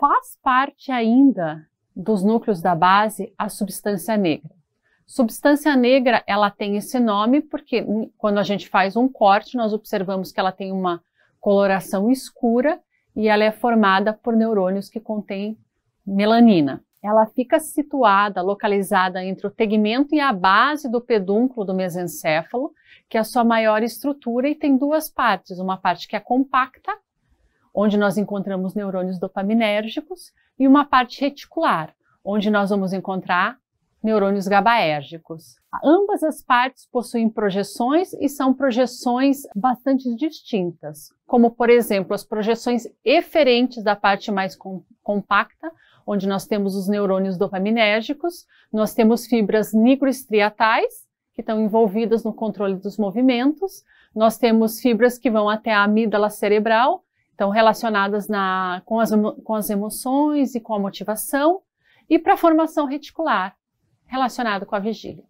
faz parte ainda dos núcleos da base a substância negra. Substância negra, ela tem esse nome porque hum, quando a gente faz um corte, nós observamos que ela tem uma coloração escura e ela é formada por neurônios que contêm melanina. Ela fica situada, localizada entre o tegmento e a base do pedúnculo do mesencéfalo, que é a sua maior estrutura e tem duas partes, uma parte que é compacta onde nós encontramos neurônios dopaminérgicos, e uma parte reticular, onde nós vamos encontrar neurônios gabaérgicos. Ambas as partes possuem projeções e são projeções bastante distintas, como, por exemplo, as projeções eferentes da parte mais com compacta, onde nós temos os neurônios dopaminérgicos, nós temos fibras nigroestriatais, que estão envolvidas no controle dos movimentos, nós temos fibras que vão até a amígdala cerebral, então, relacionadas na, com, as, com as emoções e com a motivação, e para a formação reticular, relacionado com a vigília.